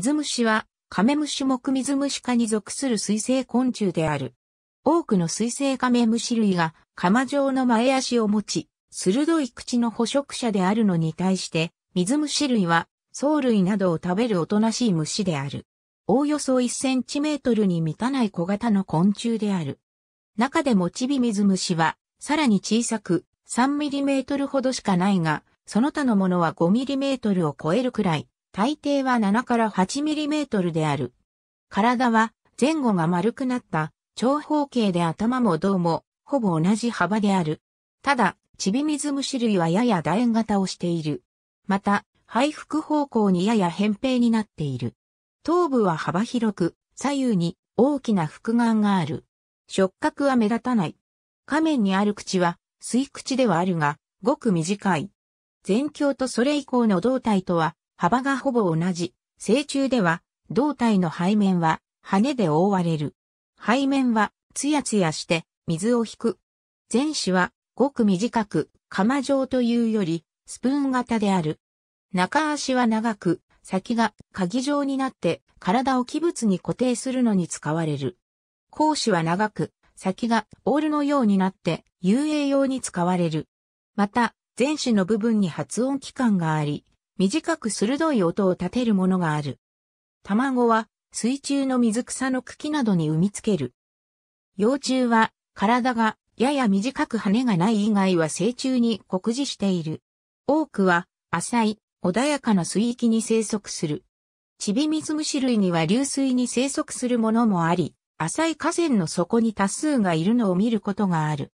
水虫は、カメムシ目水虫科に属する水生昆虫である。多くの水生カメムシ類が、釜状の前足を持ち、鋭い口の捕食者であるのに対して、水虫類は、藻類などを食べるおとなしい虫である。おおよそ1センチメートルに満たない小型の昆虫である。中でもチビ水虫は、さらに小さく、3ミリメートルほどしかないが、その他のものは5ミリメートルを超えるくらい、大抵は7から8ミリメートルである。体は前後が丸くなった長方形で頭も胴もほぼ同じ幅である。ただ、チビミズム種類はやや楕円型をしている。また、背腹方向にやや扁平になっている。頭部は幅広く、左右に大きな腹眼がある。触覚は目立たない。仮面にある口は、吸い口ではあるが、ごく短い。前胸とそれ以降の胴体とは幅がほぼ同じ。成虫では、胴体の背面は、羽で覆われる。背面は、ツヤツヤして、水を引く。前肢は、ごく短く、釜状というより、スプーン型である。中足は長く、先が鍵状になって体を器物に固定するのに使われる。講師は長く、先がオールのようになって遊泳用に使われる。また、前肢の部分に発音器官があり、短く鋭い音を立てるものがある。卵は水中の水草の茎などに産みつける。幼虫は体がやや短く羽がない以外は成虫に酷似している。多くは浅い穏やかな水域に生息する。チビミズムシ類には流水に生息するものもあり、浅い河川の底に多数がいるのを見ることがある。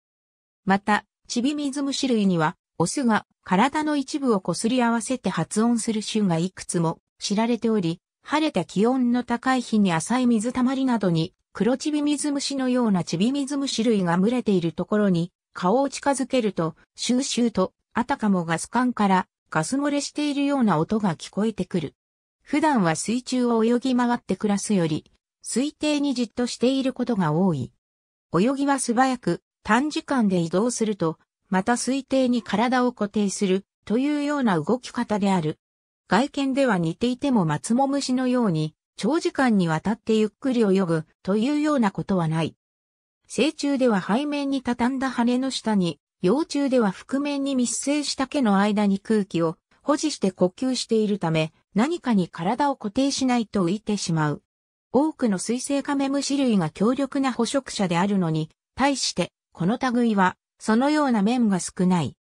また、チビミズムシ類には、オスが体の一部を擦り合わせて発音する種がいくつも知られており、晴れた気温の高い日に浅い水たまりなどに、黒チビ水虫のようなチビム虫類が群れているところに、顔を近づけると、シューシューと、あたかもガス管からガス漏れしているような音が聞こえてくる。普段は水中を泳ぎ回って暮らすより、水底にじっとしていることが多い。泳ぎは素早く、短時間で移動すると、また推定に体を固定するというような動き方である。外見では似ていても松も虫のように長時間にわたってゆっくり泳ぐというようなことはない。成虫では背面に畳んだ羽の下に、幼虫では覆面に密生した毛の間に空気を保持して呼吸しているため、何かに体を固定しないと浮いてしまう。多くの水生カメムシ類が強力な捕食者であるのに、対して、この類はそのような面が少ない。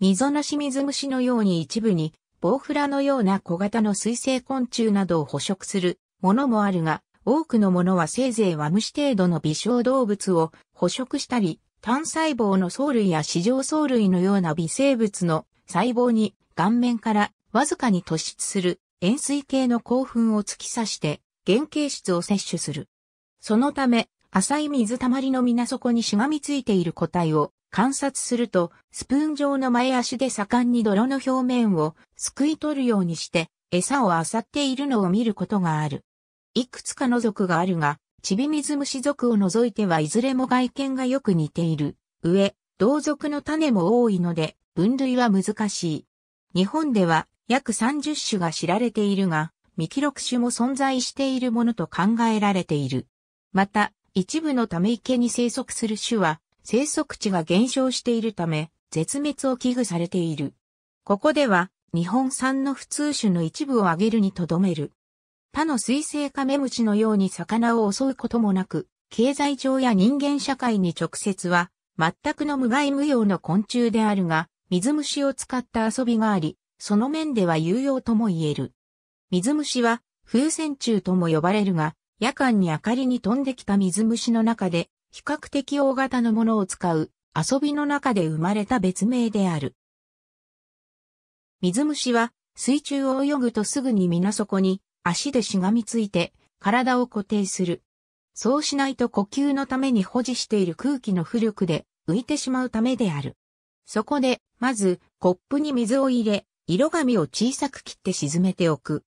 溝のし水虫のように一部に、ボウフラのような小型の水生昆虫などを捕食するものもあるが、多くのものはせいぜいは虫程度の微小動物を捕食したり、単細胞の藻類や四条藻類のような微生物の細胞に顔面からわずかに突出する塩水系の興奮を突き刺して原形質を摂取する。そのため、浅い水たまりの水底にしがみついている個体を観察すると、スプーン状の前足で盛んに泥の表面をすくい取るようにして、餌を漁っているのを見ることがある。いくつかの族があるが、チビミズムシ族を除いてはいずれも外見がよく似ている。上、同族の種も多いので、分類は難しい。日本では約30種が知られているが、未記録種も存在しているものと考えられている。また、一部のため池に生息する種は、生息地が減少しているため、絶滅を危惧されている。ここでは、日本産の普通種の一部を挙げるにとどめる。他の水生カメムシのように魚を襲うこともなく、経済上や人間社会に直接は、全くの無害無用の昆虫であるが、水虫を使った遊びがあり、その面では有用とも言える。水虫は、風船虫とも呼ばれるが、夜間に明かりに飛んできた水虫の中で、比較的大型のものを使う遊びの中で生まれた別名である。水虫は水中を泳ぐとすぐに水底に足でしがみついて体を固定する。そうしないと呼吸のために保持している空気の浮力で浮いてしまうためである。そこで、まずコップに水を入れ、色紙を小さく切って沈めておく。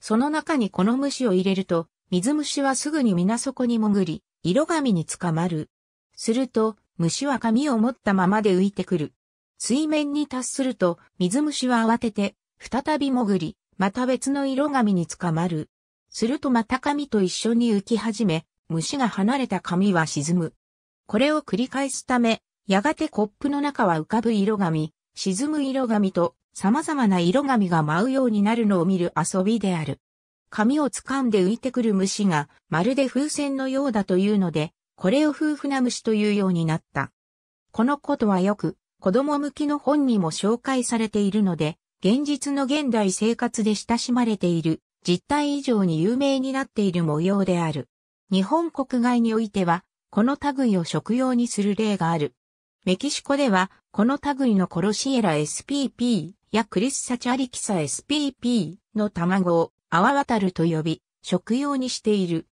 その中にこの虫を入れると、水虫はすぐに水底に潜り、色紙に捕まる。すると、虫は紙を持ったままで浮いてくる。水面に達すると、水虫は慌てて、再び潜り、また別の色紙に捕まる。するとまた紙と一緒に浮き始め、虫が離れた紙は沈む。これを繰り返すため、やがてコップの中は浮かぶ色紙、沈む色紙と様々な色紙が舞うようになるのを見る遊びである。髪を掴んで浮いてくる虫が、まるで風船のようだというので、これを夫婦な虫というようになった。このことはよく、子供向きの本にも紹介されているので、現実の現代生活で親しまれている、実態以上に有名になっている模様である。日本国外においては、この類を食用にする例がある。メキシコでは、この類のコロシエラ SPP やクリスサチャリキサ SPP の卵を泡渡ると呼び、食用にしている。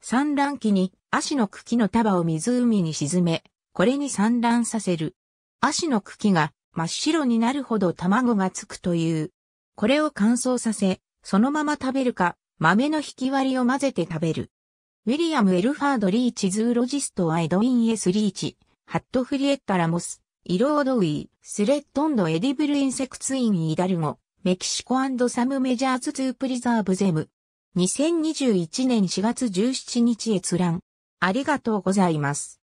産卵期に、足の茎の束を湖に沈め、これに産卵させる。足の茎が真っ白になるほど卵がつくという。これを乾燥させ、そのまま食べるか、豆の引き割りを混ぜて食べる。ウィリアム・エルファード・リーチ・ズーロジスト・アイド・イン・エス・リーチ、ハット・フリエッタ・ラモス、イロード・ウィー、スレッドンド・エディブル・インセクツ・イン・イダルゴ、メキシコサム・メジャーズ・2プリザーブ・ゼム。2021年4月17日閲覧。ありがとうございます。